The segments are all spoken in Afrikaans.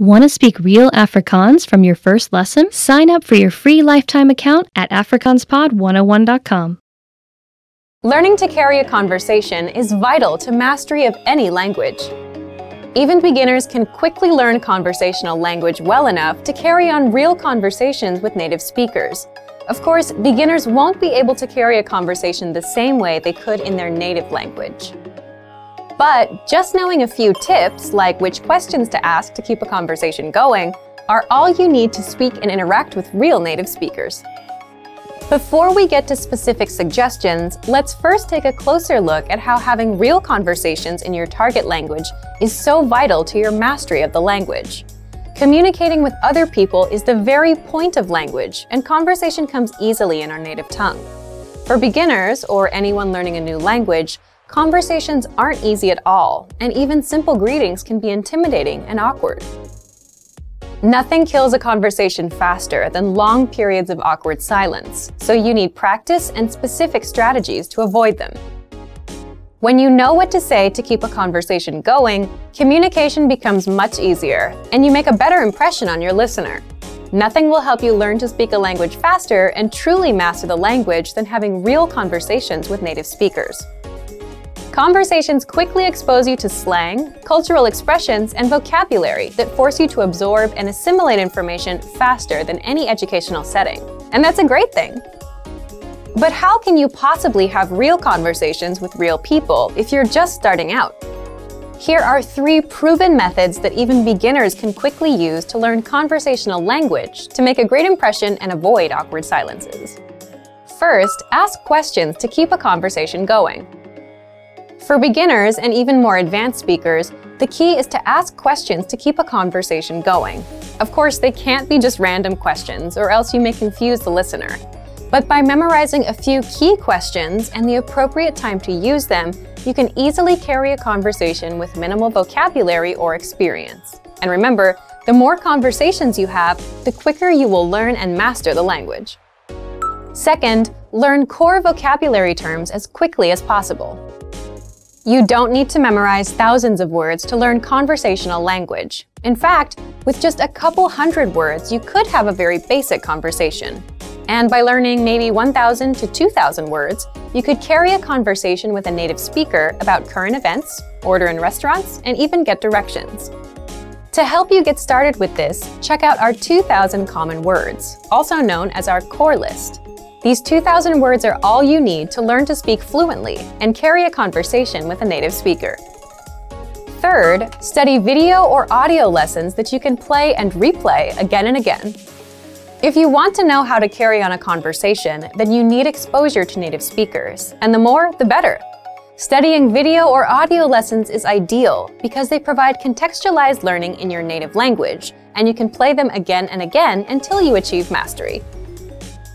Want to speak real Afrikaans from your first lesson? Sign up for your free lifetime account at afrikaanspod101.com. Learning to carry a conversation is vital to mastery of any language. Even beginners can quickly learn conversational language well enough to carry on real conversations with native speakers. Of course, beginners won't be able to carry a conversation the same way they could in their native language. But just knowing a few tips, like which questions to ask to keep a conversation going, are all you need to speak and interact with real native speakers. Before we get to specific suggestions, let's first take a closer look at how having real conversations in your target language is so vital to your mastery of the language. Communicating with other people is the very point of language, and conversation comes easily in our native tongue. For beginners or anyone learning a new language, Conversations aren't easy at all, and even simple greetings can be intimidating and awkward. Nothing kills a conversation faster than long periods of awkward silence, so you need practice and specific strategies to avoid them. When you know what to say to keep a conversation going, communication becomes much easier, and you make a better impression on your listener. Nothing will help you learn to speak a language faster and truly master the language than having real conversations with native speakers. Conversations quickly expose you to slang, cultural expressions, and vocabulary that force you to absorb and assimilate information faster than any educational setting. And that's a great thing. But how can you possibly have real conversations with real people if you're just starting out? Here are three proven methods that even beginners can quickly use to learn conversational language to make a great impression and avoid awkward silences. First, ask questions to keep a conversation going. For beginners and even more advanced speakers, the key is to ask questions to keep a conversation going. Of course, they can't be just random questions, or else you may confuse the listener. But by memorizing a few key questions and the appropriate time to use them, you can easily carry a conversation with minimal vocabulary or experience. And remember, the more conversations you have, the quicker you will learn and master the language. Second, learn core vocabulary terms as quickly as possible. You don't need to memorize thousands of words to learn conversational language. In fact, with just a couple hundred words, you could have a very basic conversation. And by learning maybe 1,000 to 2,000 words, you could carry a conversation with a native speaker about current events, order in restaurants, and even get directions. To help you get started with this, check out our 2,000 Common Words, also known as our core list. These 2,000 words are all you need to learn to speak fluently and carry a conversation with a native speaker. Third, study video or audio lessons that you can play and replay again and again. If you want to know how to carry on a conversation, then you need exposure to native speakers, and the more, the better. Studying video or audio lessons is ideal because they provide contextualized learning in your native language, and you can play them again and again until you achieve mastery.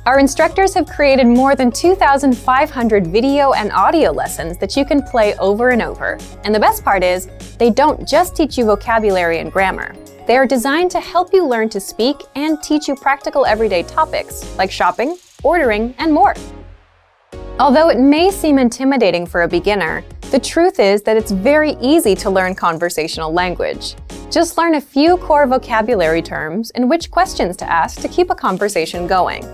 Our instructors have created more than 2,500 video and audio lessons that you can play over and over. And the best part is, they don't just teach you vocabulary and grammar. They are designed to help you learn to speak and teach you practical everyday topics like shopping, ordering, and more. Although it may seem intimidating for a beginner, the truth is that it's very easy to learn conversational language. Just learn a few core vocabulary terms and which questions to ask to keep a conversation going.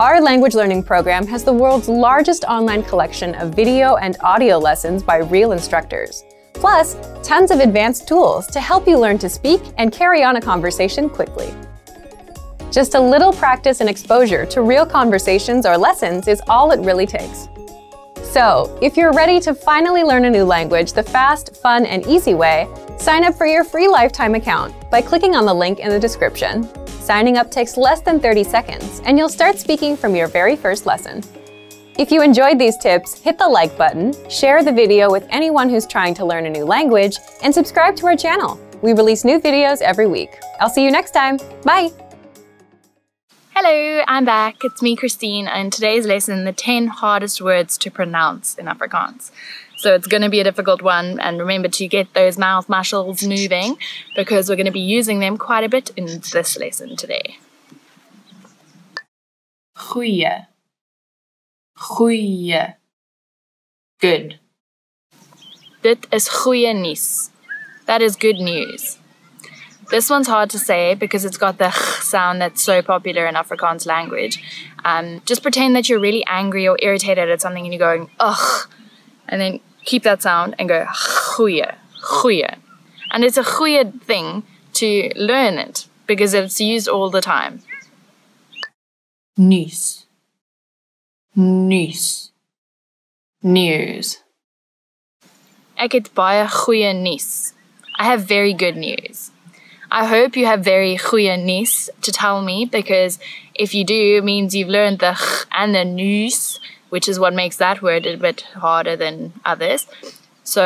Our language learning program has the world's largest online collection of video and audio lessons by real instructors, plus tons of advanced tools to help you learn to speak and carry on a conversation quickly. Just a little practice and exposure to real conversations or lessons is all it really takes. So, if you're ready to finally learn a new language the fast, fun, and easy way, sign up for your free lifetime account by clicking on the link in the description. Signing up takes less than 30 seconds, and you'll start speaking from your very first lesson. If you enjoyed these tips, hit the like button, share the video with anyone who's trying to learn a new language, and subscribe to our channel. We release new videos every week. I'll see you next time. Bye! Hello, I'm back. It's me, Christine, and today's lesson the 10 hardest words to pronounce in Afrikaans. So it's going to be a difficult one, and remember to get those mouth muscles moving because we're going to be using them quite a bit in this lesson today. Goeie. Goeie. Good. Dit is goeie nuus. That is good news. This one's hard to say because it's got the sound that's so popular in Afrikaans language. Um, just pretend that you're really angry or irritated at something and you're going, ugh, and then keep that sound and go, goeie, goeie. And it's a goeie thing to learn it because it's used all the time. News. News. News. Ek het baie goeie nuus. I have very good news. I hope you have very goeie nuus to tell me because if you do, it means you've learned the ch and the nuus, which is what makes that word a bit harder than others. So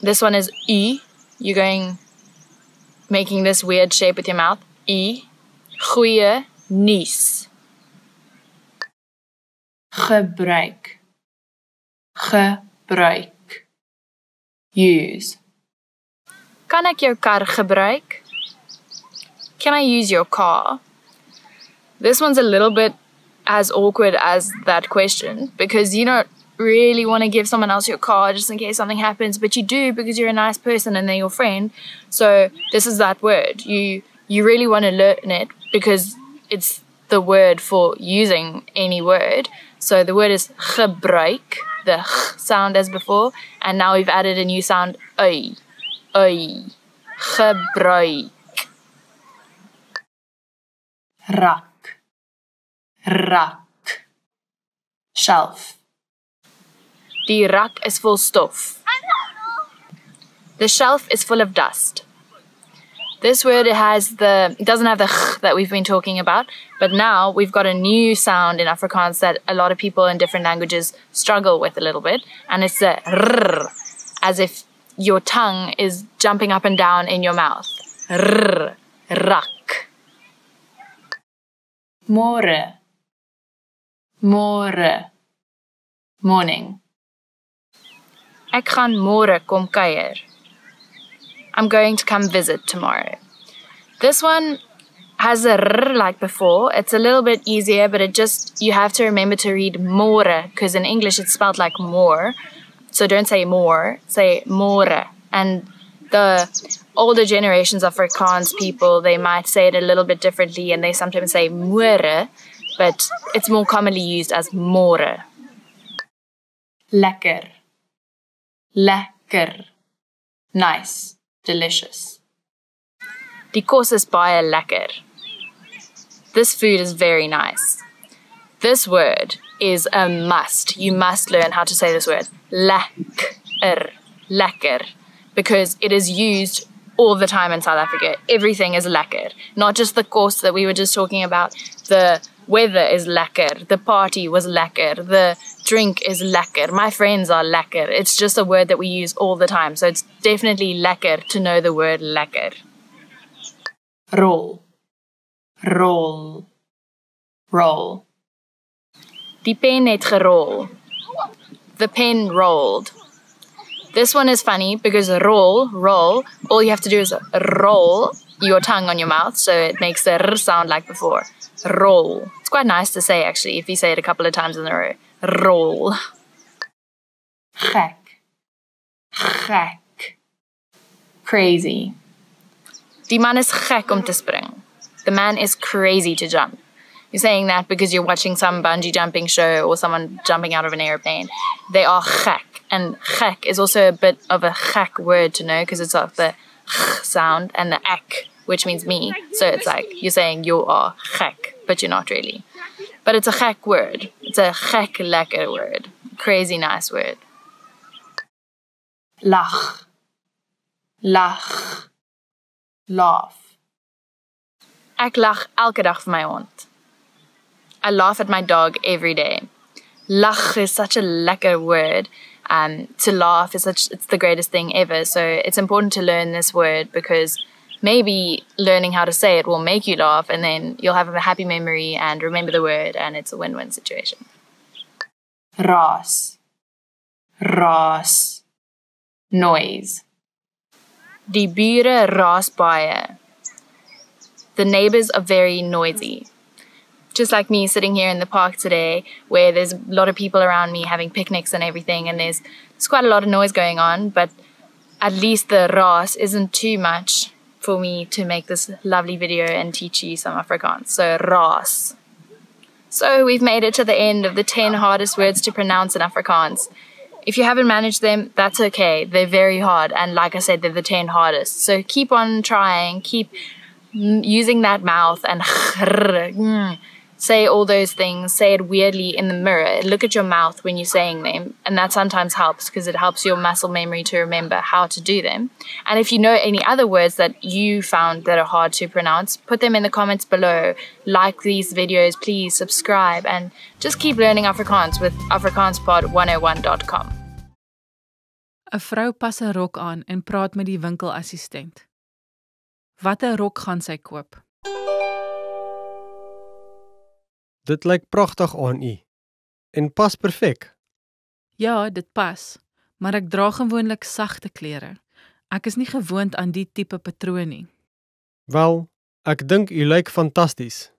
this one is e. You're going, making this weird shape with your mouth. E. Goeie nuus. Gebruik. Gebruik. Use. Kan ek jou kar gebruik? Can I use your car? This one's a little bit as awkward as that question because you don't really want to give someone else your car just in case something happens, but you do because you're a nice person and they're your friend. So this is that word. You you really want to learn it because it's the word for using any word. So the word is gebruik, the g sound as before, and now we've added a new sound oi. Oi. Gebruik rack, rack, shelf. The rack is full stuff. The shelf is full of dust. This word has the it doesn't have the ch that we've been talking about, but now we've got a new sound in Afrikaans that a lot of people in different languages struggle with a little bit, and it's the rrr, as if your tongue is jumping up and down in your mouth. Rrr, rak. More. More. Morning. Ek gaan môre kom kuier. I'm going to come visit tomorrow. This one has a r like before. It's a little bit easier, but it just you have to remember to read more because in English it's spelled like more. So don't say more, say more. And the older generations of Afrikaans people, they might say it a little bit differently and they sometimes say muere, but it's more commonly used as more. Lekker. Lekker. Nice. Delicious. Die kos is baie lekker. This food is very nice. This word is a must. You must learn how to say this word. Lekker. Lekker because it is used all the time in South Africa. Everything is lacquered. Not just the course that we were just talking about, the weather is lacquered, the party was lacquered, the drink is lacquered, my friends are lacquered. It's just a word that we use all the time. So it's definitely lacquered to know the word lacquered. Roll, roll, roll. Die pen het gerol. The pen rolled. This one is funny because roll, roll, all you have to do is roll your tongue on your mouth, so it makes the r sound like before. Roll. It's quite nice to say actually if you say it a couple of times in a row. Roll. Gek. Gek. Crazy. Die man is gek om te spring. The man is crazy to jump. You're saying that because you're watching some bungee jumping show or someone jumping out of an airplane. They are gek and chek is also a bit of a chek word to know because it's like the ch sound and the ek, which means me. So it's like you're saying you are chek, but you're not really. But it's a chek word. It's a chek lekker word. Crazy nice word. Lach. Lach. Laugh. Ek lach elke dag vir my hond. I laugh at my dog every day. Lach is such a lekker word. Um, to laugh is such, it's the greatest thing ever. So it's important to learn this word because maybe learning how to say it will make you laugh and then you'll have a happy memory and remember the word and it's a win-win situation. Ras. Ras. Noise. Die bure ras baie. The neighbors are very noisy just like me sitting here in the park today where there's a lot of people around me having picnics and everything and there's there's quite a lot of noise going on but at least the ras isn't too much for me to make this lovely video and teach you some Afrikaans so ras so we've made it to the end of the 10 hardest words to pronounce in Afrikaans if you haven't managed them, that's okay. They're very hard. And like I said, they're the 10 hardest. So keep on trying. Keep using that mouth and mm, say all those things, say it weirdly in the mirror, look at your mouth when you're saying them. And that sometimes helps because it helps your muscle memory to remember how to do them. And if you know any other words that you found that are hard to pronounce, put them in the comments below. Like these videos, please subscribe and just keep learning Afrikaans with AfrikaansPod101.com. 'n Vrou pas 'n rok aan en praat met die winkelassistent. Watter rok gaan sy koop? Dit lyk pragtig aan u. En pas perfek. Ja, dit pas, maar ek dra gewoonlik sagte klere. Ek is nie gewoond aan die tipe patroon nie. Wel, ek dink u lyk fantasties.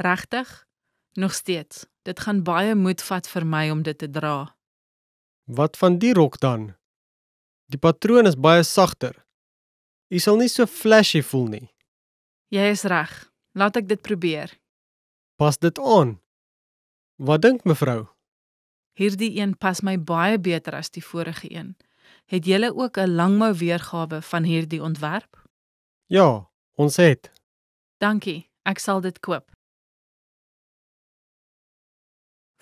Regtig? Nog steeds. Dit gaan baie moed vat vir my om dit te dra. Wat van die rok dan? Die patroon is baie sagter. U sal nie so flashy voel nie. Jy is reg. Laat ek dit probeer pas dit aan. Wat dink mevrou? Hierdie een pas my baie beter as die vorige een. Het jy ook 'n langmou weergawe van hierdie ontwerp? Ja, ons het. Dankie, ek sal dit koop.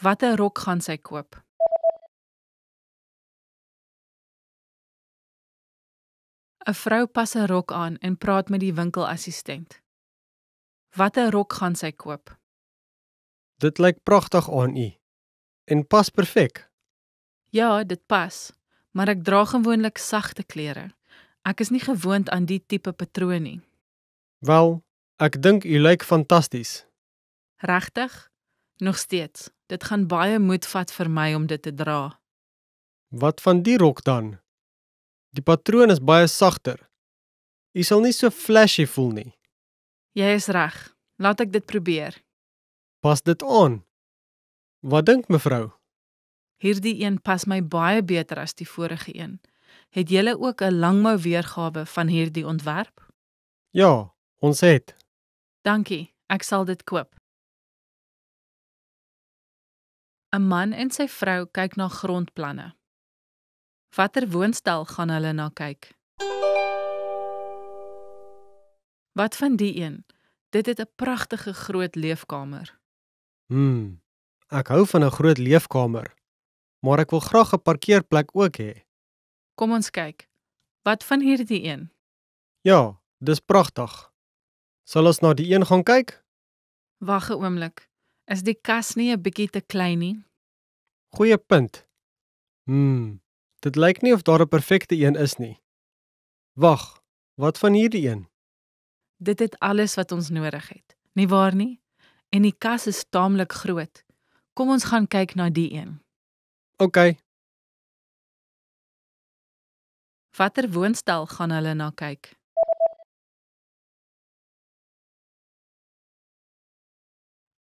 Watter rok gaan sy koop? Mevrou pas 'n rok aan en praat met die winkelassistent. Watter rok gaan sy koop? Dit lyk pragtig aan u. En pas perfek. Ja, dit pas, maar ek dra gewoonlik sagte klere. Ek is nie gewoond aan die tipe patroon nie. Wel, ek dink u lyk fantasties. Regtig? Nog steeds. Dit gaan baie moed vat vir my om dit te dra. Wat van die rok dan? Die patroon is baie sagter. U sal nie so flashy voel nie. Jy is reg. Laat ek dit probeer. Pas dit aan. Wat dink mevrou? Hierdie een pas my baie beter as die vorige een. Het jy ook 'n langmou weergawe van hierdie ontwerp? Ja, ons het. Dankie, ek sal dit koop. 'n Man en sy vrou kyk na grondplanne. Watter woonstel gaan hulle na kyk? Wat van die een? Dit het 'n pragtige groot leefkamer. Hmm. Ek hou van 'n groot leefkamer, maar ek wil graag 'n parkeerplek ook hê. Kom ons kyk. Wat van hierdie een? Ja, dis pragtig. Sal ons na die een gaan kyk? Wag 'n oomblik. Is die kas nie 'n bietjie te klein nie? Goeie punt. Hmm. Dit lyk nie of daar 'n perfekte een is nie. Wag, wat van hierdie een? Dit het alles wat ons nodig het. Nie waar nie? en die kas is taamlik groot. Kom ons gaan kyk na die een. OK. Watter woonstel gaan hulle na kyk?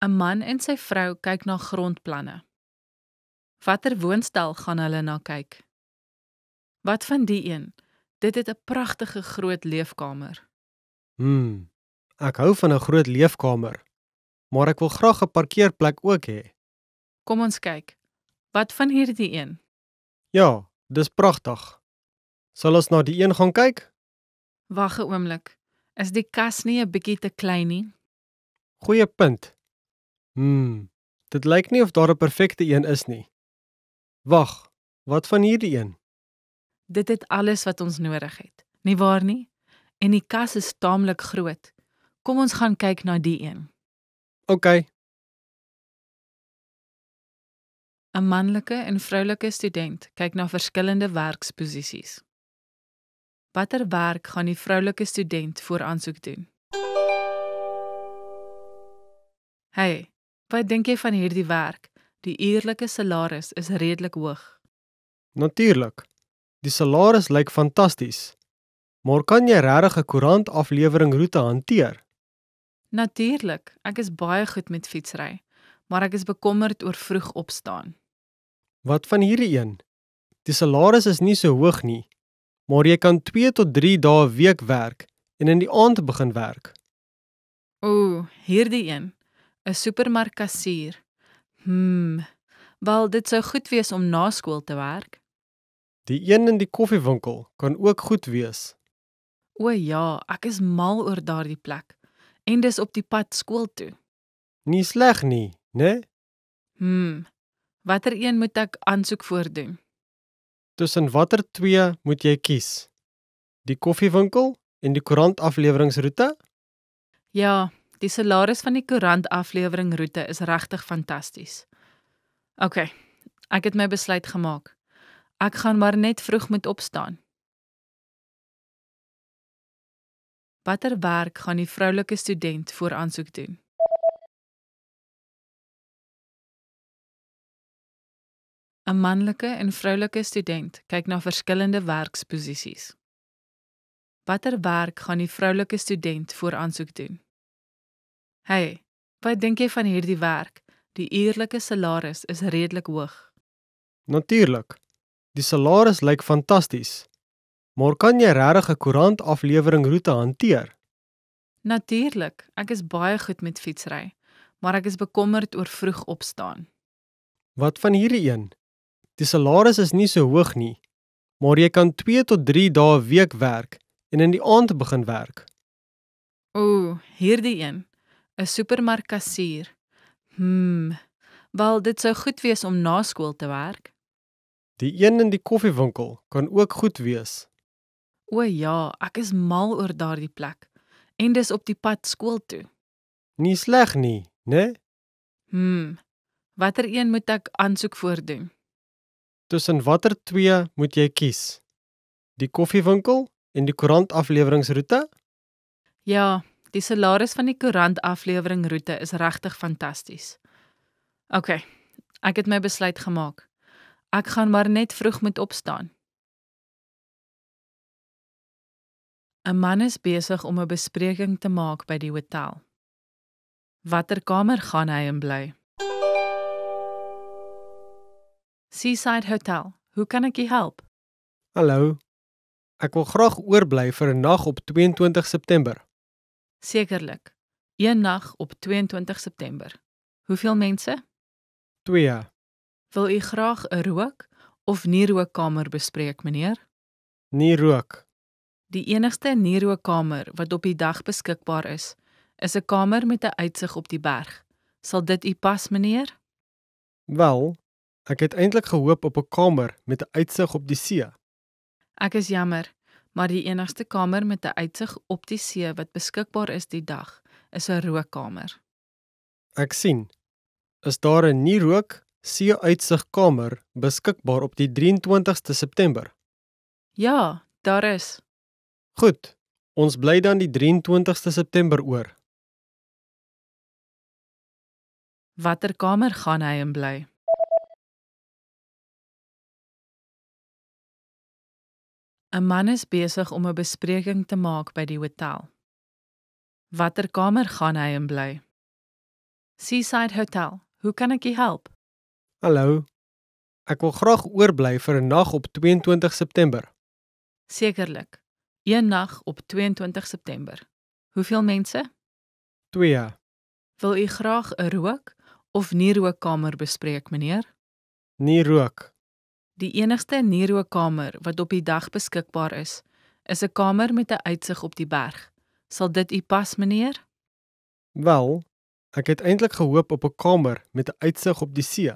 A man en sy vrou kyk na grondplanne. Watter woonstel gaan hulle na kyk? Wat van die een? Dit het 'n pragtige groot leefkamer. Hm. Ek hou van 'n groot leefkamer maar ek wil graag 'n parkeerplek ook hê. Kom ons kyk. Wat van hierdie een? Ja, dis pragtig. Sal ons na die een gaan kyk? Wag 'n oomblik. Is die kas nie 'n bietjie te klein nie? Goeie punt. Hmm. Dit lyk nie of daar 'n perfekte een is nie. Wag, wat van hierdie een? Dit het alles wat ons nodig het. Nie waar nie? En die kas is taamlik groot. Kom ons gaan kyk na die een. OK. 'n Manlike en vroulike student kyk na verskillende werksposisies. Watter werk gaan die vroulike student voor aansoek doen? Hey, wat dink jy van hierdie werk? Die uurlike salaris is redelik hoog. Natuurlik. Die salaris lyk fantasties. Maar kan jy regtig 'n koerant aflewering roete hanteer? Natuurlik, ek is baie goed met fietsry, maar ek is bekommerd oor vroeg opstaan. Wat van hierdie een? Die salaris is nie so hoog nie, maar jy kan 2 tot 3 dae 'n week werk en in die aand begin werk. Ooh, hierdie een, 'n supermarkkassier. Hmm. Wel, dit sou goed wees om na skool te werk. Die een in die koffiewinkel kan ook goed wees. O ja, ek is mal oor daardie plek en dis op die pad skool toe. Nie sleg nie, né? Hm. Watter een moet ek aansoek voordoen? Tussen watter twee moet jy kies? Die koffiewinkel en die koerantafleweringsroete? Ja, die salaris van die koerantafleweringroete is regtig fantasties. OK. Ek het my besluit gemaak. Ek gaan maar net vroeg moet opstaan. Watter werk gaan die vroulike student voor aansoek doen? Manlike en vroulike student kyk na verskillende werksposisies. Watter werk gaan die vroulike student voor aansoek doen? Hey, wat dink jy van hierdie werk? Die uurlike salaris is redelik hoog. Natuurlik. Die salaris lyk fantasties. Maar kan jy regtig 'n koerant aflewering roete hanteer? Natuurlik, ek is baie goed met fietsry, maar ek is bekommerd oor vroeg opstaan. Wat van hierdie een? Die salaris is nie so hoog nie, maar jy kan 2 tot 3 dae 'n week werk en in die aand begin werk. Ooh, hierdie een, 'n supermarkkassier. Hm. Wel, dit sou goed wees om na skool te werk. Die een in die koffiewinkel kan ook goed wees. O ja, ek is mal oor daardie plek. En dis op die pad skool toe. Nie sleg nie, né? Hm. Watter een moet ek aansoek voordoen? Tussen watter twee moet jy kies? Die koffiewinkel en die koerantafleweringsroete? Ja, die salaris van die koerantafleweringroete is regtig fantasties. OK. Ek het my besluit gemaak. Ek gaan maar net vroeg moet opstaan. 'n man is besig om 'n bespreking te maak by die hotel. Watter kamer gaan hy in bly? Seaside Hotel. Hoe kan ek u help? Hallo. Ek wil graag oorbly vir 'n nag op 22 September. Sekerlik. Een nag op 22 September. Hoeveel mense? 2. Wil u graag 'n rook of nie rookkamer bespreek, meneer? Nie rook. Die enigste nierookkamer wat op die dag beskikbaar is, is 'n kamer met 'n uitsig op die berg. Sal dit u pas, meneer? Wel, ek het eintlik gehoop op 'n kamer met 'n uitsig op die see. Ek is jammer, maar die enigste kamer met 'n uitsig op die see wat beskikbaar is die dag, is 'n rookkamer. Ek sien. Is daar 'n nierook see-uitsigkamer beskikbaar op die 23ste September? Ja, daar is. Goed. Ons bly dan die 23ste September oor. Watter kamer gaan hy in bly? Amanis besig om 'n bespreking te maak by die hotel. Watter kamer gaan hy in bly? Seaside Hotel. Hoe kan ek help? Hallo. Ek wil graag oorbly vir 'n nag op 22 September. Sekerlik. Een nag op 22 September. Hoeveel mense? 2. Wil u graag 'n rook of nie rookkamer bespreek, meneer? Nie rook. Die enigste nie rookkamer wat op die dag beskikbaar is, is 'n kamer met 'n uitsig op die berg. Sal dit u pas, meneer? Wel, ek het eintlik gehoop op 'n kamer met 'n uitsig op die see.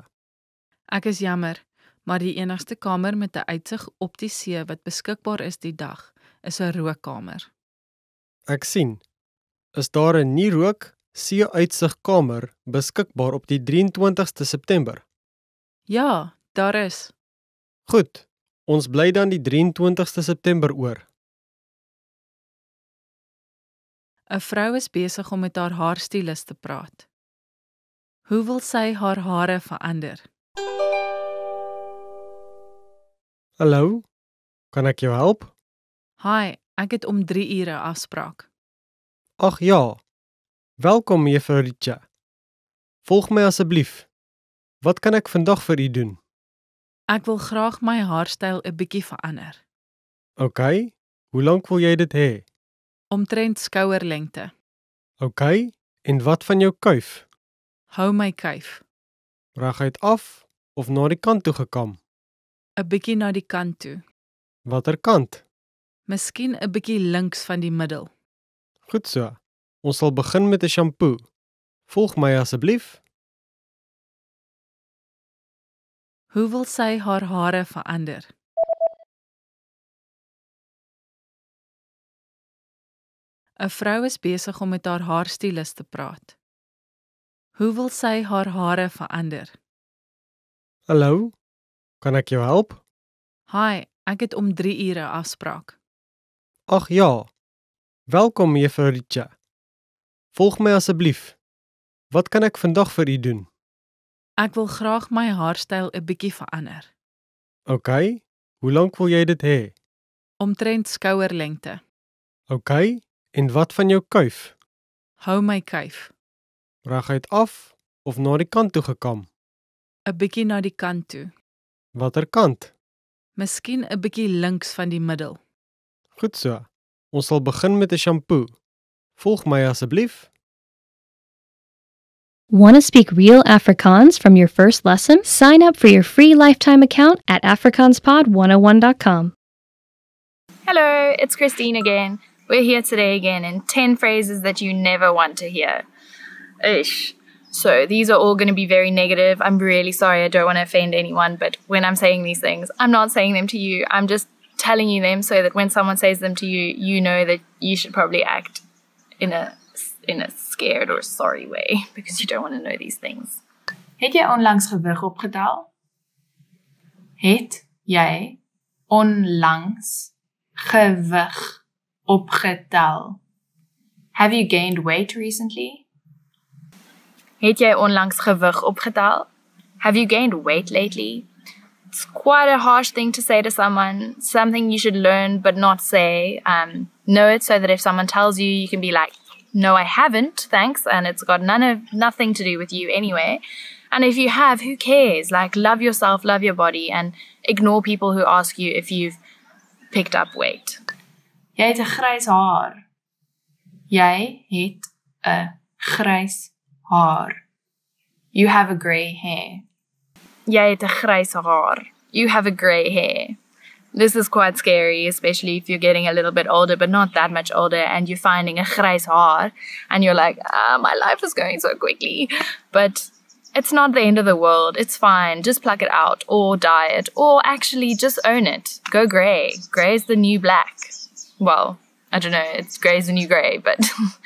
Ek is jammer, maar die enigste kamer met 'n uitsig op die see wat beskikbaar is die dag, is 'n rookkamer. Ek sien. Is daar 'n nie rook see uitsigkamer beskikbaar op die 23ste September? Ja, daar is. Goed. Ons bly dan die 23ste September oor. 'n Vrou is besig om met haar haarstylus te praat. Hoe wil sy haar hare verander? Hallo. Kan ek jou help? Hi, ek het om 3 ure afspraak. Ag ja. Welkom Juffrou Ritja. Volg my asseblief. Wat kan ek vandag vir u doen? Ek wil graag my haarstyl 'n bietjie verander. OK. Hoe lank wil jy dit hê? Omtrent skouerlengte. OK. En wat van jou kuif? Hou my kuif. Reguit af of na die kant toe gekam? 'n Bietjie na die kant toe. Watter kant? Miskien 'n bietjie links van die middel. Goed so. Ons sal begin met 'n shampoo. Volg my asseblief. Hoe wil sy haar hare verander? A vrou is besig om met haar haarstylis te praat. Hoe wil sy haar hare verander? Hallo. Kan ek jou help? Hi, ek het om 3 ure afspraak. Ag ja. Welkom Juffrou Ritja. Volg my asseblief. Wat kan ek vandag vir u doen? Ek wil graag my haarstyl 'n bietjie verander. OK. Hoe lank wil jy dit hê? Omtrent skouerlengte. OK. En wat van jou kuif? Hou my kuif. Reguit af of na die kant toe gekam? 'n Bietjie na die kant toe. Watter kant? Miskien 'n bietjie links van die middel. Goed so. Ons sal begin met 'n shampoo. Volg my asseblief. Want to speak real Afrikaans from your first lesson? Sign up for your free lifetime account at afrikaanspod101.com. Hello, it's Christine again. We're here today again in 10 phrases that you never want to hear. Ish. So these are all going to be very negative. I'm really sorry. I don't want to offend anyone, but when I'm saying these things, I'm not saying them to you. I'm just telling you them so that when someone says them to you, you know that you should probably act in a in a scared or sorry way because you don't want to know these things. Het jy onlangs gewig opgetel? Het jy onlangs gewig opgetel? Have you gained weight recently? Het jy onlangs gewig opgetel? Have you gained weight lately? it's quite a harsh thing to say to someone, something you should learn but not say. Um, know it so that if someone tells you, you can be like, no, I haven't, thanks, and it's got none of nothing to do with you anyway. And if you have, who cares? Like, love yourself, love your body, and ignore people who ask you if you've picked up weight. Jy het 'n grys haar. Jy het 'n grys haar. You have a grey hair. Yay to grijze haar. You have a grey hair. This is quite scary, especially if you're getting a little bit older, but not that much older, and you're finding a grey haar, and you're like, ah, my life is going so quickly. But it's not the end of the world. It's fine. Just pluck it out, or dye it, or actually just own it. Go grey. Grey is the new black. Well, I don't know. It's grey is the new grey, but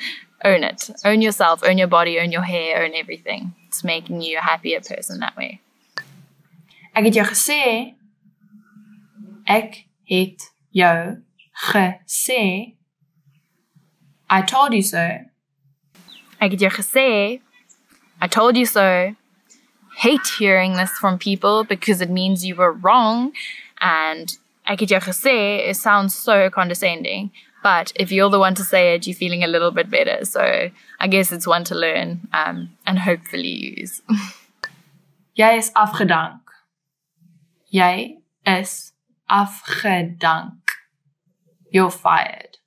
own it. Own yourself, own your body, own your hair, own everything. It's making you a happier person that way. Ek het jou gesê ek het jou gesê I told you so. Ek het jou gesê I told you so. Hate hearing this from people because it means you were wrong and ek het jou gesê it sounds so condescending. But if you're the one to say it, you're feeling a little bit better. So I guess it's one to learn um, and hopefully use. Jy is afgedank. Jy is afgedank. You're fired.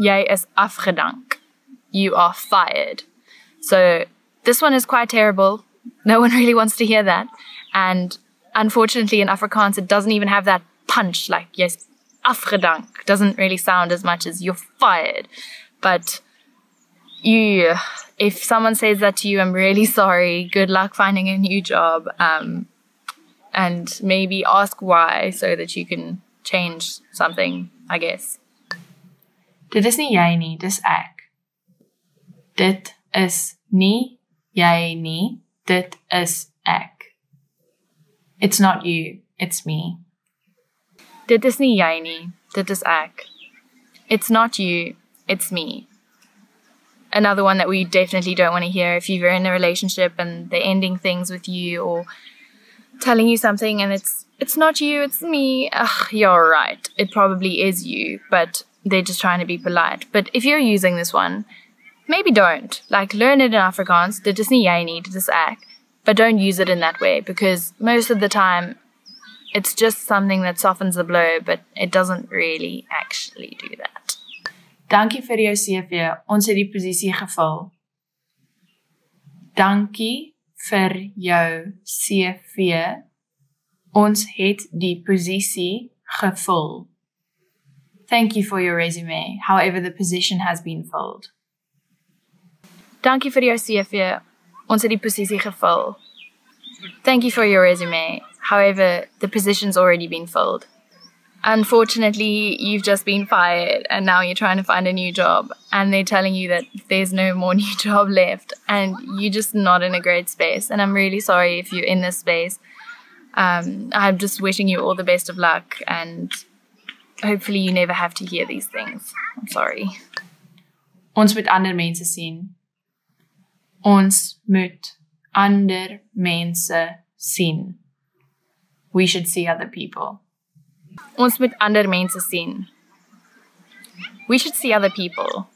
Jy is afgedank. You are fired. So this one is quite terrible. No one really wants to hear that. And unfortunately, in Afrikaans, it doesn't even have that punch like yes, afgedank doesn't really sound as much as you're fired. But you, if someone says that to you, I'm really sorry. Good luck finding a new job. Um, and maybe ask why so that you can change something, I guess. Dit is nie jy nie, dis ek. Dit is nie jy nie, dit is ek. It's not you, it's me. Dit is nie jy nie, dit is ek. It's not you, it's me. Another one that we definitely don't want to hear if you're in a relationship and they're ending things with you or telling you something and it's it's not you, it's me. Ugh, you're right. It probably is you, but they're just trying to be polite. But if you're using this one, maybe don't. Like learn it in Afrikaans, the Disney Yaini, this act, but don't use it in that way because most of the time it's just something that softens the blow, but it doesn't really actually do that. Dankie vir jou CV. Ons het die posisie gevul. Dankie vir jou CV. Ons het die posisie gevul. Thank you for your resume. However the position has been filled. Dankie vir jou CV. Ons het die posisie gevul. Thank you for your resume. However the position's already been filled. unfortunately, you've just been fired and now you're trying to find a new job and they're telling you that there's no more new job left and you're just not in a great space. And I'm really sorry if you're in this space. Um, I'm just wishing you all the best of luck and hopefully you never have to hear these things. I'm sorry. Ons moet ander mense sien. Ons moet ander mense sien. We should see other people ons moet ander mense sien. We should see other people.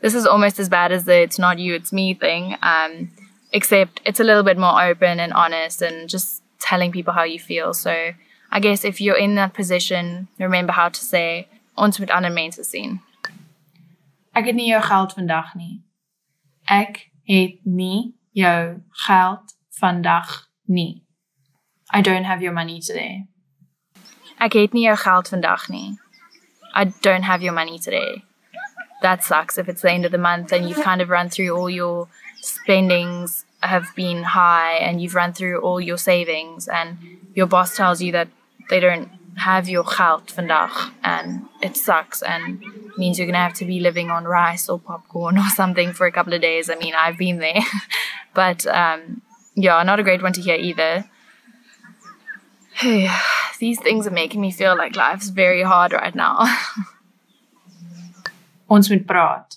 This is almost as bad as the it's not you, it's me thing, um, except it's a little bit more open and honest and just telling people how you feel. So I guess if you're in that position, remember how to say, ons moet ander mense sien. Ek het nie jou geld vandag nie. Ek het nie jou geld vandag nie. I don't have your money today. Ek het nie jou geld vandag nie. I don't have your money today. That sucks if it's the end of the month and you've kind of run through all your spendings have been high and you've run through all your savings and your boss tells you that they don't have your geld vandaag and it sucks and means you're going to have to be living on rice or popcorn or something for a couple of days. I mean, I've been there. but um, yeah, not a great one to hear either. these things are making me feel like life's very hard right now. Ons moet praat.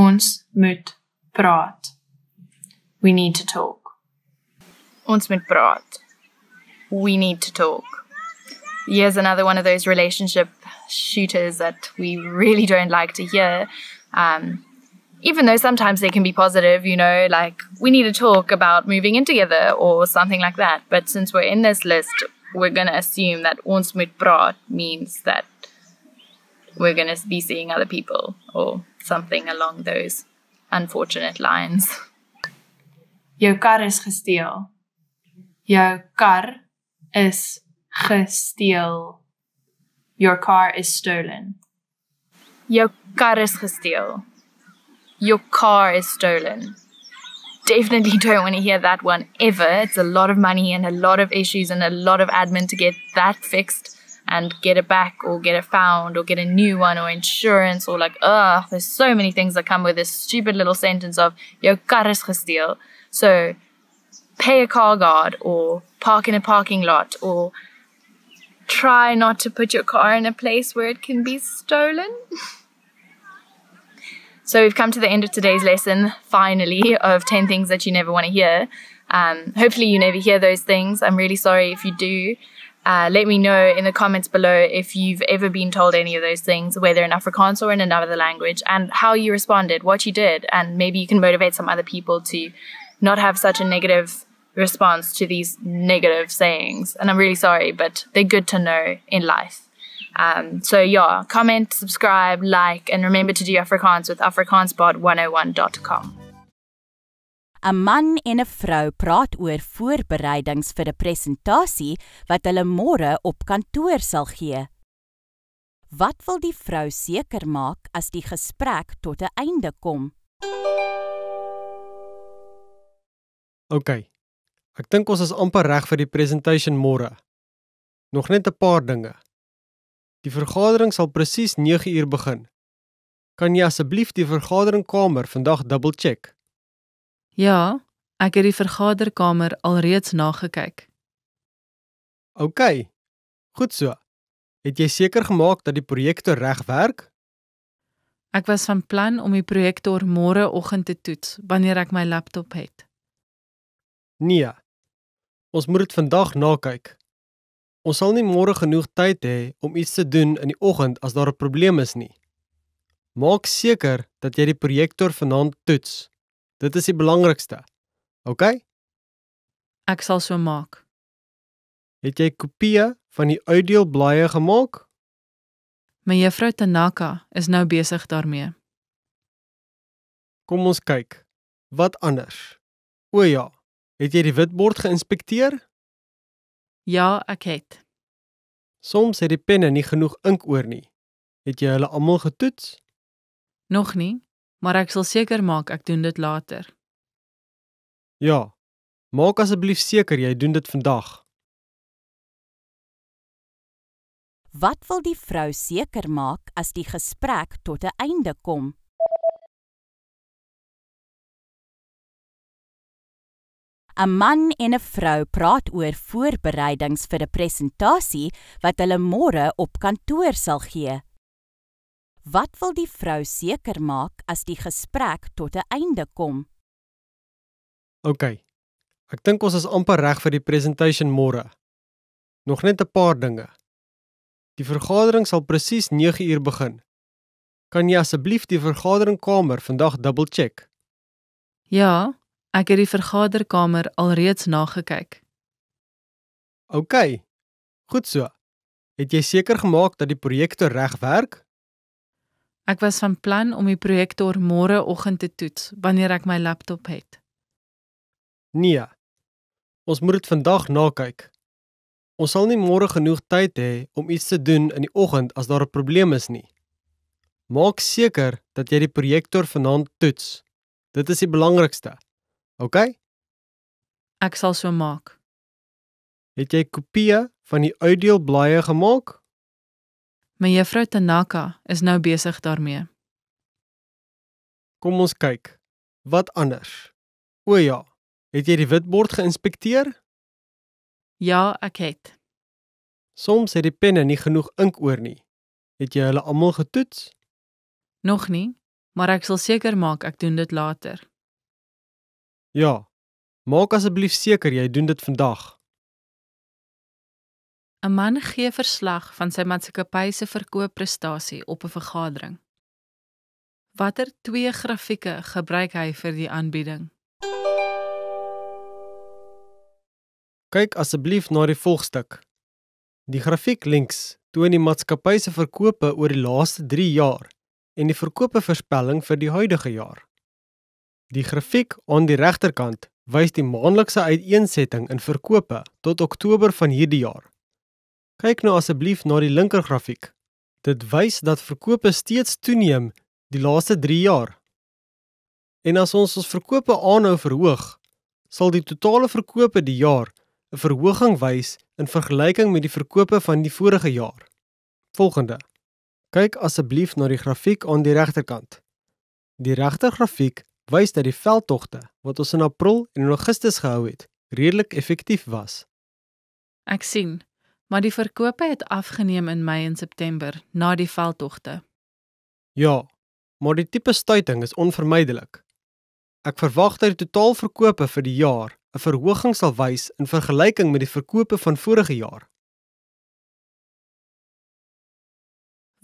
Ons moet praat. We need to talk. Ons moet praat. We need to talk. Here's another one of those relationship shooters that we really don't like to hear. Um, even though sometimes they can be positive, you know, like we need to talk about moving in together or something like that. But since we're in this list, we're going to assume that uns mit means that we're going to be seeing other people or something along those unfortunate lines. Jou kar is gesteel. Jou kar is gesteel. Your car is stolen. Jou kar is gesteel. Your car is stolen definitely don't want to hear that one ever. It's a lot of money and a lot of issues and a lot of admin to get that fixed and get it back or get it found or get a new one or insurance or like, ugh, there's so many things that come with this stupid little sentence of, your car is gesteel. So pay a car guard or park in a parking lot or try not to put your car in a place where it can be stolen. So we've come to the end of today's lesson, finally, of 10 things that you never want to hear. Um, hopefully, you never hear those things. I'm really sorry if you do. Uh, let me know in the comments below if you've ever been told any of those things, whether in Afrikaans or in another language, and how you responded, what you did, and maybe you can motivate some other people to not have such a negative response to these negative sayings. And I'm really sorry, but they're good to know in life. Um, so yeah, comment, subscribe, like, and remember to do Afrikaans with AfrikaansBot101.com. A man en 'n vrou praat oor voorbereidings vir 'n presentasie wat hulle môre op kantoor sal gee. Wat wil die vrou seker maak as die gesprek tot 'n einde kom? OK. Ek dink ons is amper reg vir die presentasie môre. Nog net 'n paar dinge. Die vergadering sal presies 9uur begin. Kan jy asseblief die vergaderingkamer vandag dubbel check? Ja, ek het die vergaderkamer alreeds nagekyk. OK. Goed so. Het jy seker gemaak dat die projektor reg werk? Ek was van plan om die projektor môreoggend te toets wanneer ek my laptop het. Nee. Ons moet dit vandag nakyk. Ons sal nie môre genoeg tyd hê om iets te doen in die oggend as daar 'n probleem is nie. Maak seker dat jy die projektor vanaand toets. Dit is die belangrikste. OK? Ek sal so maak. Het jy kopieë van die uitdeelblaaie gemaak? My juffrou Tanaka is nou besig daarmee. Kom ons kyk. Wat anders? O ja, het jy die witbord geïnspekteer? Ja, ek het. Soms het die penne nie genoeg ink oor nie. Het jy hulle almal getoets? Nog nie, maar ek sal seker maak ek doen dit later. Ja. Maak asseblief seker jy doen dit vandag. Wat wil die vrou seker maak as die gesprek tot 'n einde kom? 'n Man en 'n vrou praat oor voorbereidings vir 'n presentasie wat hulle môre op kantoor sal gee. Wat wil die vrou seker maak as die gesprek tot 'n einde kom? OK. Ek dink ons is amper reg vir die presentasie môre. Nog net 'n paar dinge. Die vergadering sal presies 9uur begin. Kan jy asseblief die vergaderingkamer vandag dubbelcheck? Ja, Ek het die vergaderkamer alreeds nagekyk. OK. Goed so. Het jy seker gemaak dat die projektor reg werk? Ek was van plan om die projektor môreoggend te toets wanneer ek my laptop het. Nee. Ons moet dit vandag nakyk. Ons sal nie môre genoeg tyd hê om iets te doen in die oggend as daar 'n probleem is nie. Maak seker dat jy die projektor vanaand toets. Dit is die belangrikste. OK? Ah, ek sal so maak. Het jy kopieë van die uitdeelblaaie gemaak? My juffrou Tanaka is nou besig daarmee. Kom ons kyk. Wat anders? O ja, het jy die witbord geïnspekteer? Ja, ek het. Soms het die penne nie genoeg ink oor nie. Het jy hulle almal getoets? Nog nie, maar ek sal seker maak ek doen dit later. Ja. Maak asseblief seker jy doen dit vandag. 'n Man gee verslag van sy maatskappy se verkoopprestasie op 'n vergadering. Watter twee grafieke gebruik hy vir die aanbieding? Kyk asseblief na die volgstuk. Die grafiek links toon die maatskappy se verkope oor die laaste 3 jaar en die verkope voorspelling vir die huidige jaar. Die grafiek aan die regterkant wys die maandelikse uiteensetting in verkope tot Oktober van hierdie jaar. Kyk nou asseblief na die linker grafiek. Dit wys dat verkope steeds toeneem die laaste 3 jaar. En as ons ons verkope aanhou verhoog, sal die totale verkope die jaar 'n verhoging wys in vergelyking met die verkope van die vorige jaar. Volgende. Kyk asseblief na die grafiek aan die regterkant. Die regter grafiek wys dat die veldtogte wat ons in April en Augustus gehou het, redelik effektief was. Ek sien, maar die verkope het afgeneem in Mei en September na die veldtogte. Ja, maar die tipe stuiting is onvermydelik. Ek verwag dat die totaal verkope vir die jaar 'n verhoging sal wys in vergelyking met die verkope van vorige jaar.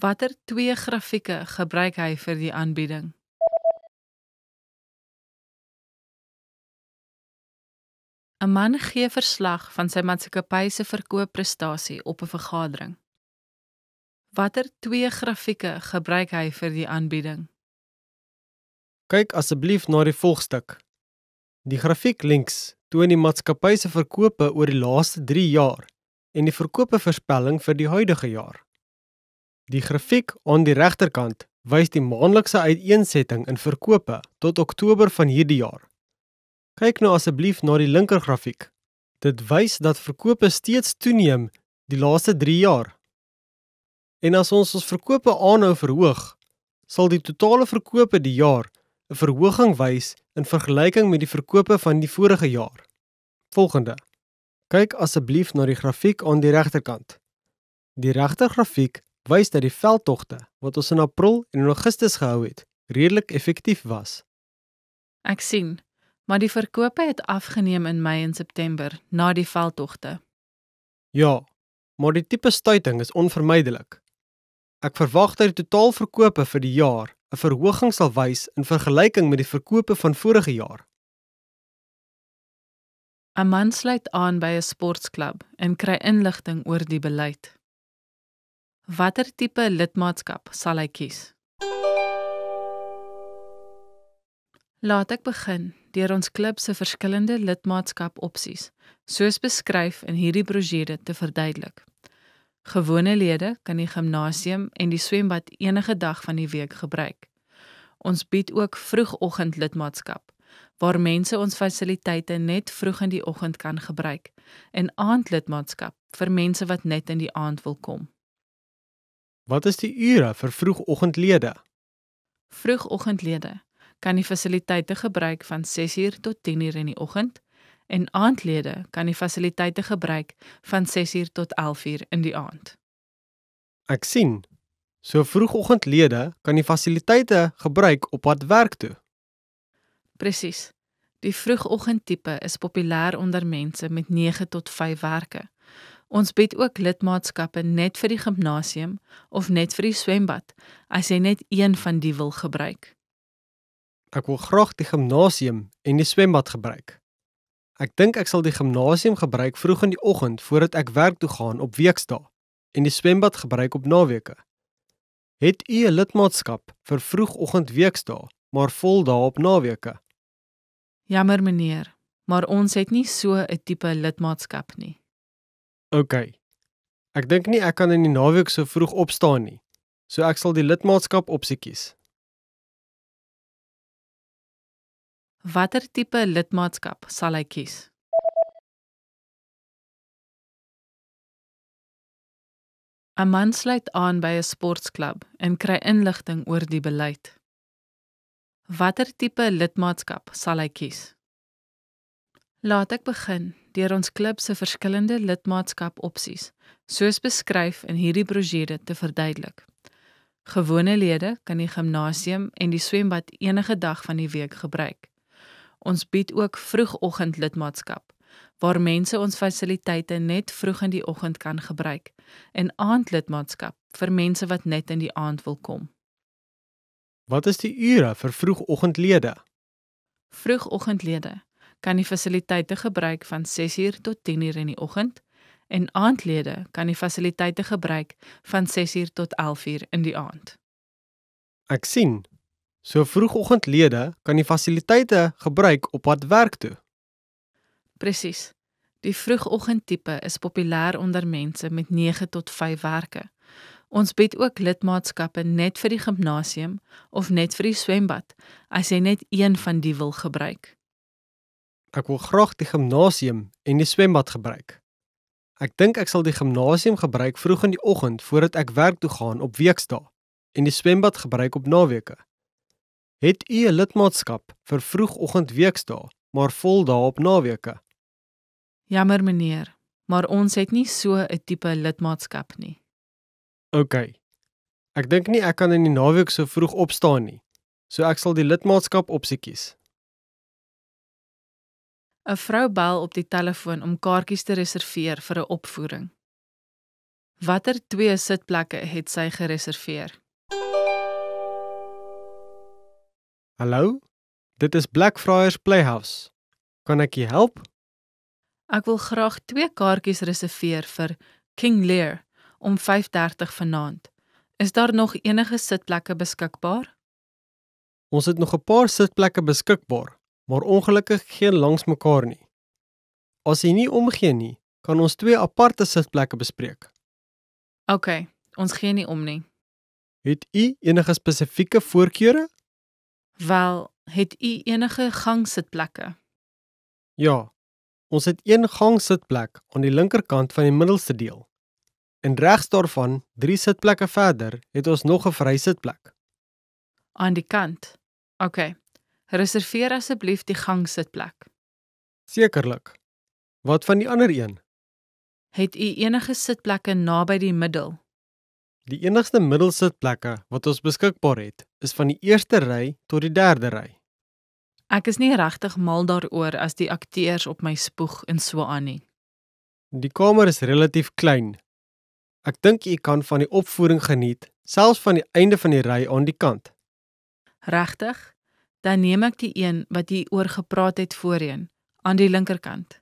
Watter twee grafieke gebruik hy vir die aanbieding? 'n Man gee verslag van sy maatskappy se verkoopprestasie op 'n vergadering. Watter twee grafieke gebruik hy vir die aanbieding? Kyk asseblief na die volgstuk. Die grafiek links toon die maatskappy se verkope oor die laaste 3 jaar en die verkope voorspelling vir die huidige jaar. Die grafiek aan die regterkant wys die maandelikse uiteensetting in verkope tot Oktober van hierdie jaar. Kyk nou asseblief na die linker grafiek. Dit wys dat verkope steeds toeneem die laaste 3 jaar. En as ons ons verkope aanhou verhoog, sal die totale verkope die jaar 'n verhoging wys in vergelyking met die verkope van die vorige jaar. Volgende. Kyk asseblief na die grafiek aan die regterkant. Die regter grafiek wys dat die veldtogte wat ons in April en Augustus gehou het, redelik effektief was. Ek sien maar die verkope het afgeneem in Mei en September na die veldtogte. Ja, maar die tipe stuiting is onvermydelik. Ek verwag dat die totaal verkope vir die jaar 'n verhoging sal wys in vergelyking met die verkope van vorige jaar. 'n Man sluit aan by 'n sportklub en kry inligting oor die beleid. Watter tipe lidmaatskap sal hy kies? Laat ek begin deur ons klub se verskillende lidmaatskap opsies, soos beskryf in hierdie brosjure te verduidelik. Gewone lede kan die gimnasium en die swembad enige dag van die week gebruik. Ons bied ook vroegoggend lidmaatskap waar mense ons fasiliteite net vroeg in die oggend kan gebruik en aandlidmaatskap vir mense wat net in die aand wil kom. Wat is die ure vir vroegoggendlede? Vroegoggendlede kan die fasiliteite gebruik van 6:00 tot 10:00 in die oggend en aandlede kan die fasiliteite gebruik van 6:00 tot 11:00 in die aand. Ek sien. So vroegoggendlede kan die fasiliteite gebruik op pad werk toe. Presies. Die vroegoggend tipe is populêr onder mense met 9 tot 5 werke. Ons bied ook lidmaatskappe net vir die gimnasium of net vir die swembad as jy net een van die wil gebruik. Ek wil graag die gimnasium en die swembad gebruik. Ek dink ek sal die gimnasium gebruik vroeg in die oggend voordat ek werk toe gaan op weksdae en die swembad gebruik op naweke. Het u 'n lidmaatskap vir vroegoggend weksdae, maar vol dae op naweke? Jammer meneer, maar ons het nie so 'n tipe lidmaatskap nie. OK. Ek dink nie ek kan in die naweek so vroeg opstaan nie. So ek sal die lidmaatskap opsie kies. Watter tipe lidmaatskap sal hy kies? Aman sluit aan by 'n sportklub en kry inligting oor die beleid. Watter tipe lidmaatskap sal hy kies? Laat ek begin deur ons klub se verskillende lidmaatskap opsies, soos beskryf in hierdie brosjure te verduidelik. Gewone lede kan die gimnasium en die swembad enige dag van die week gebruik. Ons bied ook vroegoggend lidmaatskap waar mense ons fasiliteite net vroeg in die oggend kan gebruik en aandlidmaatskap vir mense wat net in die aand wil kom. Wat is die ure vir vroegoggendlede? Vroegoggendlede kan die fasiliteite gebruik van 6:00 tot 10:00 in die oggend en aandlede kan die fasiliteite gebruik van 6:00 tot 11:00 in die aand. Ek sien So vroegoggendlede kan die fasiliteite gebruik op pad werk toe. Presies. Die vroegoggendtipe is populêr onder mense met 9 tot 5 werke. Ons bied ook lidmaatskappe net vir die gimnasium of net vir die swembad as jy net een van die wil gebruik. Ek wil graag die gimnasium en die swembad gebruik. Ek dink ek sal die gimnasium gebruik vroeg in die oggend voordat ek werk toe gaan op weksdae en die swembad gebruik op naweke. Het u 'n lidmaatskap vir vroegoggend weksdae, maar vol daarop naweke? Jammer meneer, maar ons het nie so 'n tipe lidmaatskap nie. OK. Ek dink nie ek kan in die naweek so vroeg opstaan nie. So ek sal die lidmaatskap opsie kies. 'n Vrou bel op die telefoon om kaartjies te reserveer vir 'n opvoering. Watter twee sitplekke het sy gereserveer? Hallo. Dit is Blackfriars Playhouse. Kan ek help? Ek wil graag 2 kaartjies reserveer vir King Lear om 5:30 vanaand. Is daar nog enige sitplekke beskikbaar? Ons het nog 'n paar sitplekke beskikbaar, maar ongelukkig geen langs mekaar nie. As jy nie omgee nie, kan ons twee aparte sitplekke bespreek. OK, ons gee nie om nie. Het u enige spesifieke voorkeure? Wel, het u enige gangsitplekke? Ja. Ons het een gangsitplek aan die linkerkant van die middelste deel. En regs daarvan, 3 sitplekke verder, het ons nog 'n vry sitplek. Aan die kant. OK. Reserveer asseblief die gangsitplek. Sekerlik. Wat van die ander een? Het u enige sitplekke naby die middel? Die enigste middelsitplekke wat ons beskikbaar het, is van die eerste ry tot die derde ry. Ek is nie regtig mal daaroor as die akteurs op my spoeg en so aan nie. Die kamer is relatief klein. Ek dink jy kan van die opvoering geniet, selfs van die einde van die ry aan die kant. Regtig? Dan neem ek die een wat jy oor gepraat het voorheen, aan die linkerkant.